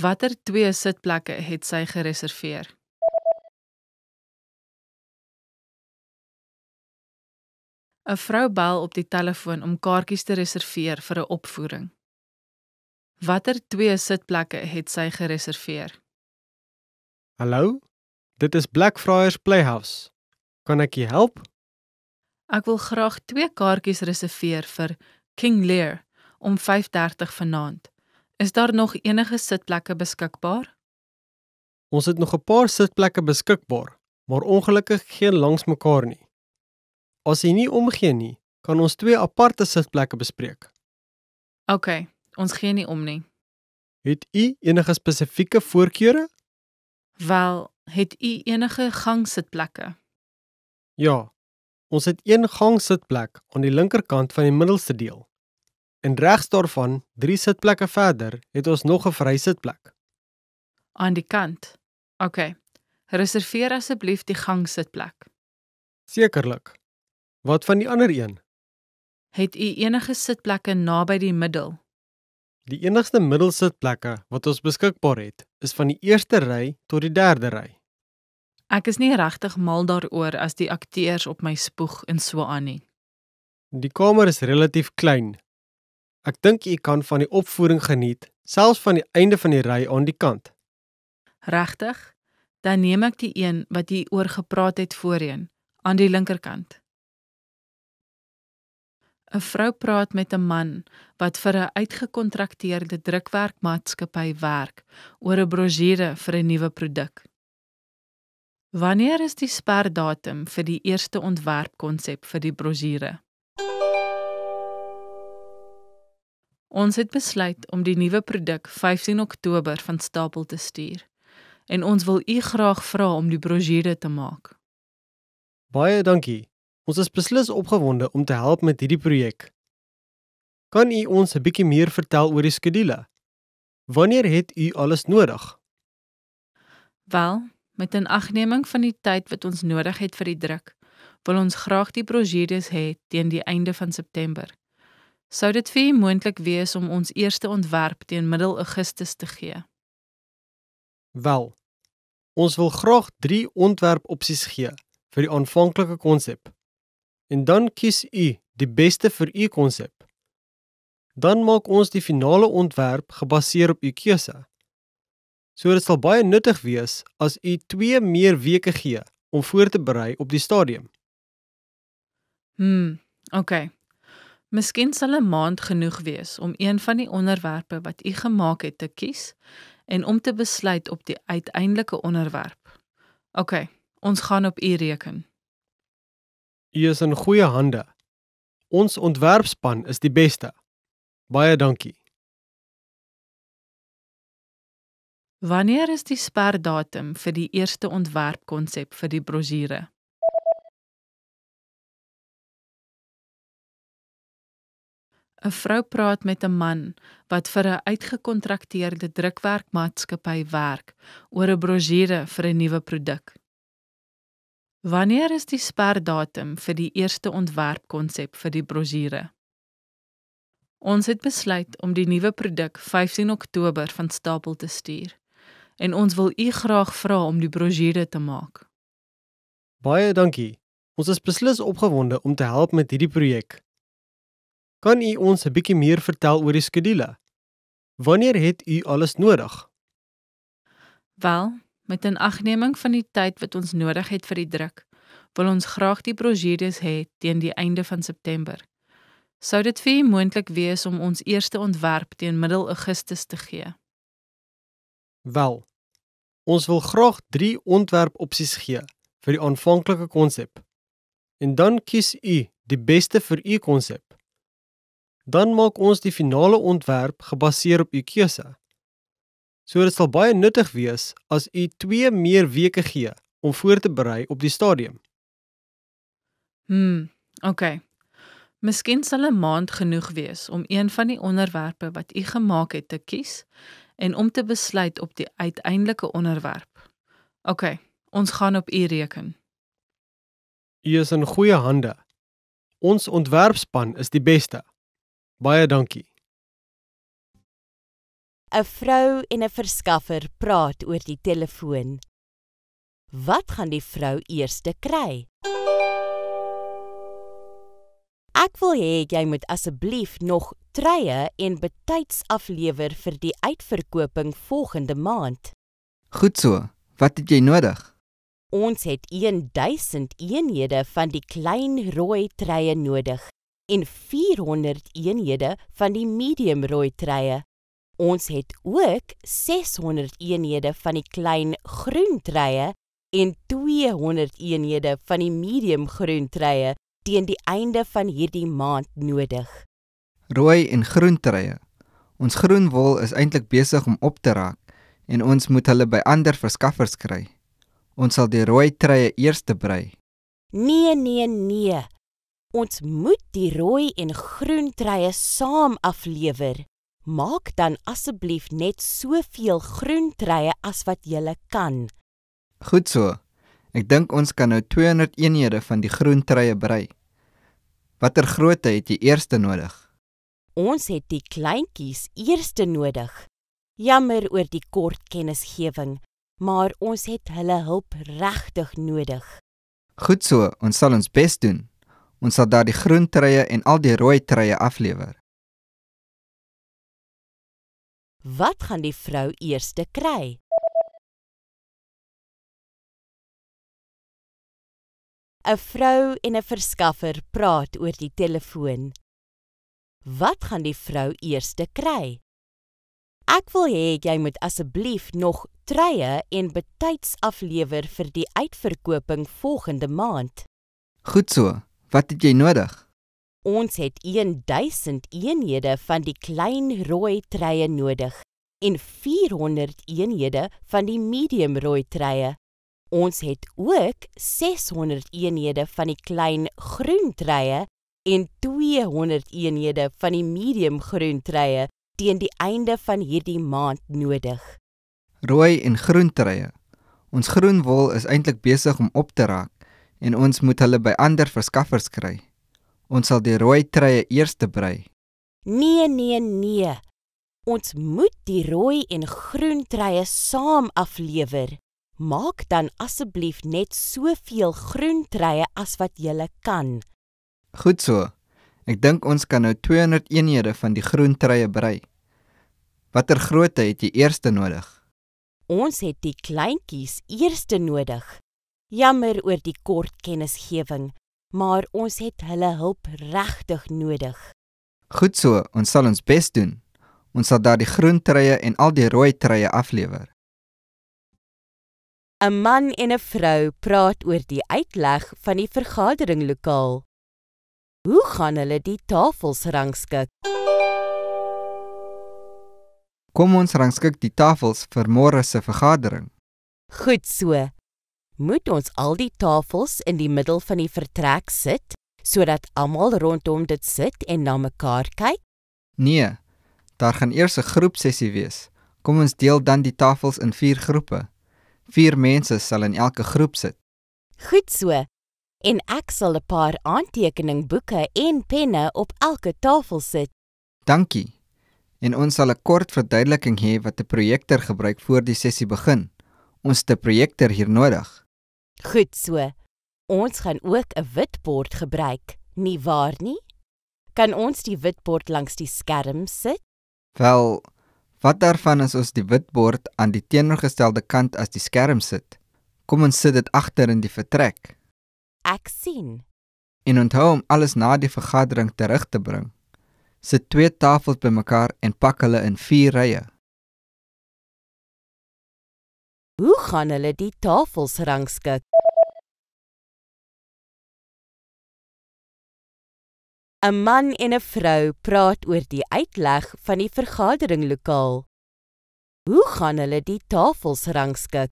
Watter twee sitplekke het sy gereserveer? A vrou bel op die telefoon om kaartjies te reserveer vir 'n opvoering. Watter twee sitplekke het sy gereserveer? Hallo, dit is Blackfriars Playhouse. Kan ek help? Ek wil graag twee kaartjies reserveer vir King Lear om 5:30 vanaand. Is daar nog enige sitplekke beskikbaar? Ons het nog 'n paar sitplekke beskikbaar, maar ongelukkig geen langs mekaar nie. As jy nie omgee nie, kan ons twee aparte sitplekke bespreek. OK, ons gee nie om nie. Het u enige spesifieke voorkeure? Wel, het u enige gangsitplekke? Ja. Ons het een gangsitplek aan die linkerkant van die middelste deel. En regs daarvan, 3 sitplekke verder, het ons nog 'n vry sitplek. Aan die kant. OK. Reserveer asseblief die gang sitplek. Sekerlik. Wat van die ander een? Het u enige sitplekke naby die middel? Die enigste middelsitplekke wat ons beskikbaar het, is van die eerste ry tot die derde ry. Ek is nie regtig mal daaroor as die akteurs op my spoeg en so aan nie. Die kamer is relatief klein, Ek dink u kan van die opvoering geniet, selfs van die einde van die ry aan die kant. Regtig? Dan neem ek die een wat u oor gepraat het voorheen, aan die linkerkant. 'n Vrou praat met 'n man wat vir 'n uitgekontrakteerde drukwerkmaatskappy werk oor 'n brosjure vir 'n nuwe produk. Wanneer is die sperdatum vir die eerste ontwerpkonsep vir die brosjure? Ons het besluit om die nuwe produk 15 Oktober van stapel te stuur en ons wil u graag vra om die brosjure te maak. Baie dankie. Ons is beslis opgewonde om te help met hierdie projek. Kan u ons 'n bietjie meer vertel oor die skedule? Wanneer het u alles nodig? Wel, met 'n agneming van die tyd wat ons nodig het vir die druk, wil ons graag die brosjures hê teen die einde van September sou dit vir moontlik wees om ons eerste ontwerp teen middel Augustus te gee. Wel, ons wil graag 3 ontwerp opsies gee vir die aanvanklike konsep. En dan kies u die beste vir u konsep. Dan maak ons die finale ontwerp gebaseer op u keuse. So dit sal baie nuttig wees as u 2 meer weke gee om voor te berei op die stadium. Hm, oké. Okay. Miskien sal 'n maand genoeg wees om een van die onderwerpe wat u gemaak het te kies en om te besluit op die uiteindelike onderwerp. OK, ons gaan op u reken. U is in goeie hande. Ons ontwerpspan is die beste. Baie dankie. Wanneer is die sperdatum vir die eerste ontwerpkonsep vir die brosjure? 'n Vrou praat met 'n man wat vir 'n uitgekontrakteerde drukwerkmaatskappy werk oor 'n brosjure vir 'n nuwe produk. Wanneer is die sperdatum vir die eerste ontwerpkonsep vir die brosjure? Ons het besluit om die nuwe produk 15 Oktober van stapel te stuur en ons wil u graag vra om die brosjure te maak. Baie dankie. Ons is beslis opgewonde om te help met hierdie projek. Kan u ons 'n bietjie meer vertel oor die skedule? Wanneer het u alles nodig? Wel, met 'n agneming van die tyd wat ons nodig het vir die druk, wil ons graag die brosjures hê teen die einde van September. Sou dit vir u moontlik wees om ons eerste ontwerp teen middel Augustus te gee? Wel, ons wil graag 3 ontwerpopsies gee vir die aanvanklike konsep. En dan kies u die beste vir u konsep dan maak ons die finale ontwerp gebaseer op u keuse. So dit sal baie nuttig wees as u 2 meer weke gee om voor te berei op die stadium. Hmm, okay. Miskien sal 'n maand genoeg wees om een van die onderwerpe wat u gemaak het te kies en om te besluit op die uiteindelike onderwerp. Okay, ons gaan op u reken. U is in goeie hande. Ons ontwerpspan is die beste. Baie dankie. 'n Vrou en 'n verskaffer praat oor die telefoon. Wat gaan die vrou eerste kry? Ek wil hê jy moet asseblief nog treye en betyds aflewer vir die uitverkoping volgende maand. Goed so. Wat het jy nodig? Ons het 1000 eenhede van die klein rooi treye nodig en 400 eenhede van die medium rooi treie. Ons het ook 600 eenhede van die klein groen treie en 200 eenhede van die medium groen treie teen die einde van hierdie maand nodig. Rooi en groen treie. Ons groen wol is eintlik besig om op te raak en ons moet hulle by ander verskaffers kry. Ons sal die rooi treie eers te brei. Nee, nee, nee. Ons moet die rooi en groen treie saam aflewer. Maak dan asseblief net soveel groen treie as wat jy kan. Goed so. Ek dink ons kan nou 200 eenhede van die groen treie brei. Watter grootte het jy eerste nodig? Ons het die kleintjies eerste nodig. Jammer oor die kort kennisgewing, maar ons het hulle hulp regtig nodig. Goed so, ons sal ons bes doen. Ons sal daar die groen treie en al die rooi treie aflewer. Wat gaan die vrou eerste kry? Een vrou en een verskaffer praat oor die telefoon. Wat gaan die vrou eerste kry? Ek wil hee, jy moet asseblief nog treie en betijds aflever vir die uitverkoping volgende maand. Goed so. Wat het jy nodig? Ons het 1000 eenhede van die klein rooi treie nodig en 400 eenhede van die medium rooi treie. Ons het ook 600 eenhede van die klein groen treie en 200 eenhede van die medium groen treie teen die einde van hierdie maand nodig. Rooi en groen treie. Ons groen wol is eintlik besig om op te raak en ons moet hulle by ander verskaffers kry. Ons sal die rooi treie eers brei. Nee, nee, nee. Ons moet die rooi en groen treie saam aflewer. Maak dan asseblief net soveel groen treie as wat jy kan. Goed so. Ek dink ons kan nou 200 eenhede van die groen treie brei. Watter grootte het jy eers nodig? Ons het die kleintjies eers nodig. Jammer oor die kort kennisgewing, maar ons het hulle hulp regtig nodig. Goed so, ons sal ons bes doen. Ons sal daar die groen treye en al die rooi treye aflewer. 'n Man en 'n vrou praat oor die uitleg van die vergaderinglokaal. Hoe gaan hulle die tafels rangskik? Kom ons rangskik die tafels vir môre se vergadering. Goed so moet ons al die tafels in die middel van die vertrek sit sodat almal rondom dit sit en na mekaar kyk? Nee. Daar gaan eers 'n groepsessie wees. Kom ons deel dan die tafels in 4 groepe. 4 mense sal in elke groep sit. Goed so. En ek sal 'n paar aantekeningboeke en penne op elke tafel sit. Dankie. En ons sal 'n kort verduideliking hê wat 'n projektor gebruik voor die sessie begin. Ons het 'n projektor hier nodig. Goed so. Ons gaan ook 'n witbord gebruik, nie waar nie? Kan ons die witbord langs die skerm sit? Wel, wat daarvan as ons die witbord aan die teenoorgestelde kant as die skerm sit? Kom ons sit dit agter in die vertrek. Ek sien. En onthou om alles na die vergadering terug te bring. Sit twee tafels bymekaar en pak hulle in vier rye. Hoe gaan hulle die tafels rangskik? 'n Man en 'n vrou praat oor die uitleg van die vergaderinglokaal. Hoe gaan hulle die tafels rangskik?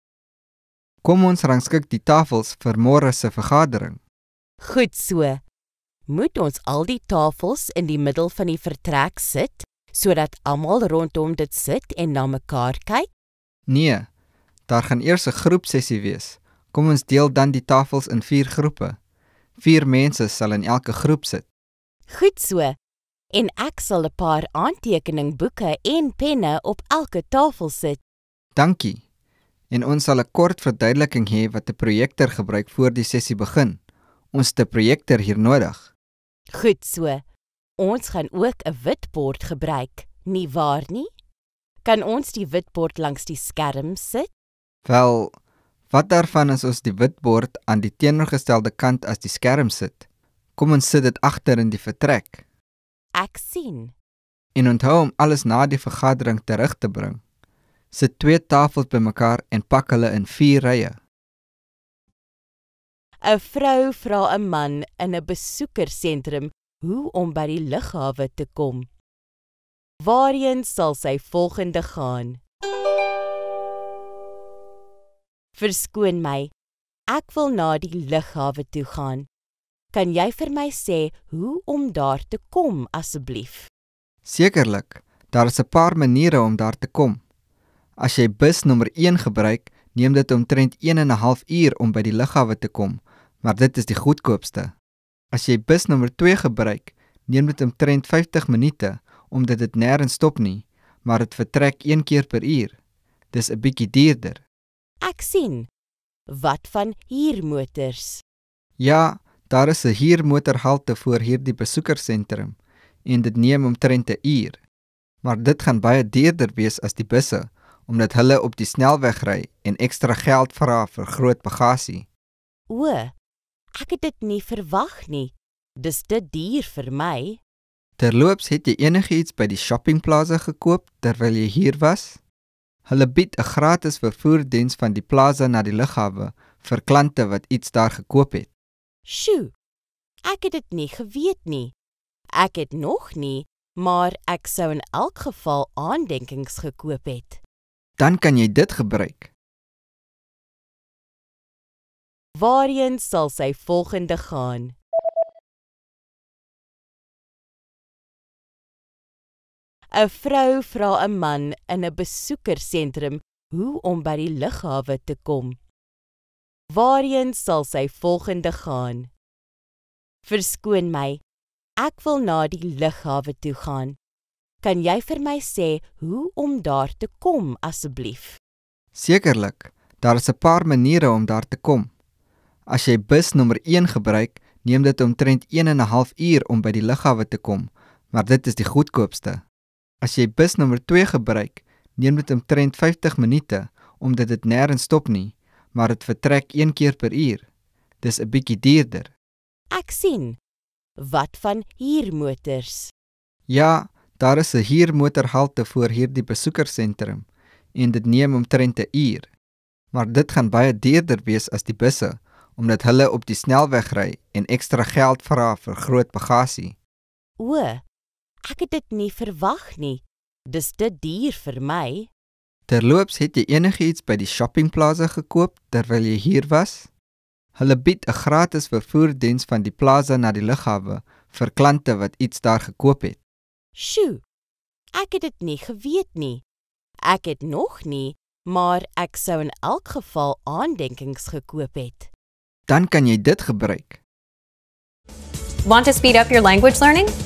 Kom ons rangskik die tafels vir môre se vergadering. Goed so. Moet ons al die tafels in die middel van die vertrek sit sodat almal rondom dit sit en na mekaar kyk? Nee, Daar gaan eers 'n groepsessie wees. Kom ons deel dan die tafels in 4 groepe. 4 mense sal in elke groep sit. Goed so. En ek sal 'n paar aantekeningboeke en penne op elke tafel sit. Dankie. En ons sal 'n kort verduideliking hê wat 'n projektor gebruik voor die sessie begin. Ons het 'n projektor hier nodig. Goed so. Ons gaan ook 'n witbord gebruik, nie waar nie? Kan ons die witbord langs die skerm sit? Wel, wat daarvan as ons die witbord aan die teenoorgestelde kant as die skerm sit? Kom ons sit dit agter in die vertrek. Ek sien. En onthou om alles na die vergadering terug te bring. Sit twee tafels bymekaar en pak hulle in vier rye. 'n Vrou vra 'n man in 'n besoekersentrum hoe om by die lughawe te kom. Waarheen sal sy volgende gaan? Verskoon my. Ek wil na die lughawe toe gaan. Kan jy vir my sê hoe om daar te kom asseblief? Sekerlik. Daar is 'n paar maniere om daar te kom. As jy bus nommer 1 gebruik, neem dit omtrent 1 en 'n half uur om by die lughawe te kom, maar dit is die goedkoopste. As jy bus nommer 2 gebruik, neem dit omtrent 50 minute omdat dit nêrens stop nie, maar dit vertrek 1 keer per uur. Dis 'n bietjie duurder. Ek sien. Wat van huurmotors? Ja, daar is 'n huurmotorhalte voor hierdie besoekersentrum en dit neem omtrent 'n uur. Maar dit gaan baie duurder wees as die busse omdat hulle op die snelweg ry en ekstra geld vra vir groot bagasie. O, ek het dit nie verwag nie. Dis te duur vir my. Terloops, het jy enigiets by die shoppingplase gekoop terwyl jy hier was? Hulle bied 'n gratis vervoerdiens van die plaas na die lughawe vir klante wat iets daar gekoop het. Sjoe. Ek het dit nie geweet nie. Ek het nog nie, maar ek sou in elk geval aandenkings gekoop het. Dan kan jy dit gebruik. Waarheen sal sy volgende gaan? 'n Vrou vra 'n man in 'n besoekersentrum hoe om by die lughawe te kom. Waarheen sal sy volgende gaan? Verskoon my. Ek wil na die lughawe toe gaan. Kan jy vir my sê hoe om daar te kom asseblief? Sekerlik, daar is 'n paar maniere om daar te kom. As jy bus nommer 1 gebruik, neem dit omtrent 1 en 'n half uur om by die lughawe te kom, maar dit is die goedkoopste. As jy bus nommer 2 gebruik, neem dit omtrent 50 minute omdat dit nêrens stop nie, maar dit vertrek 1 keer per uur. Dis 'n bietjie duurder. Ek sien. Wat van huurmotors? Ja, daar is 'n huurmotorhalte voor hierdie besoekersentrum en dit neem omtrent 'n uur. Maar dit gaan baie duurder wees as die busse omdat hulle op die snelweg ry en ekstra geld vra vir groot bagasie. O, Ek het dit nie verwag nie. Dis te duur vir my. Terloops, het jy enigiets by die shoppingplaza gekoop terwyl jy hier was? Hulle bied 'n gratis vervoerdiens van die plaza na die lughawe vir klante wat iets daar gekoop het. Sjoe. Ek het dit nie geweet nie. Ek het nog nie, maar ek sou in elk geval aandenkings gekoop het. Dan kan jy dit gebruik. Want to speed up your language learning?